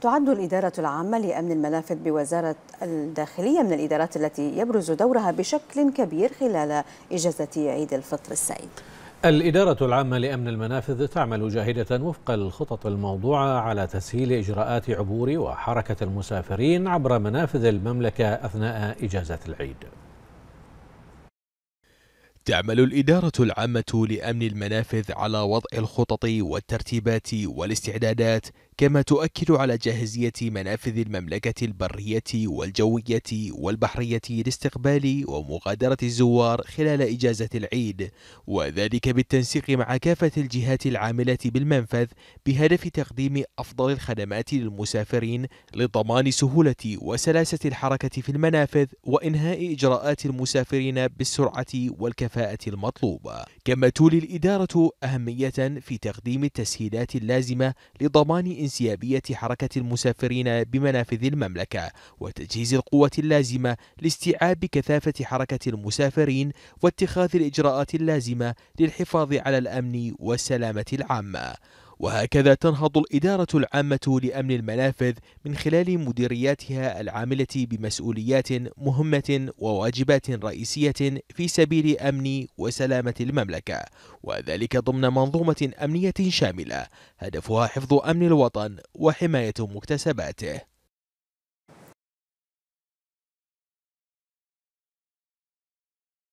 تعد الإدارة العامة لأمن الملافت بوزارة الداخلية من الإدارات التي يبرز دورها بشكل كبير خلال إجازة عيد الفطر السعيد الإدارة العامة لأمن المنافذ تعمل جاهدة وفق الخطط الموضوعة على تسهيل إجراءات عبور وحركة المسافرين عبر منافذ المملكة أثناء إجازة العيد تعمل الإدارة العامة لأمن المنافذ على وضع الخطط والترتيبات والاستعدادات كما تؤكد على جاهزية منافذ المملكة البرية والجوية والبحرية لاستقبال ومغادرة الزوار خلال إجازة العيد وذلك بالتنسيق مع كافة الجهات العاملة بالمنفذ بهدف تقديم أفضل الخدمات للمسافرين لضمان سهولة وسلاسة الحركة في المنافذ وإنهاء إجراءات المسافرين بالسرعة والكفاءة المطلوبة كما تولي الإدارة أهمية في تقديم التسهيلات اللازمة لضمان انسيابية حركة المسافرين بمنافذ المملكة وتجهيز القوة اللازمة لاستيعاب كثافة حركة المسافرين واتخاذ الإجراءات اللازمة للحفاظ على الأمن والسلامة العامة وهكذا تنهض الإدارة العامة لأمن المنافذ من خلال مديرياتها العاملة بمسؤوليات مهمة وواجبات رئيسية في سبيل أمن وسلامة المملكة وذلك ضمن منظومة أمنية شاملة هدفها حفظ أمن الوطن وحماية مكتسباته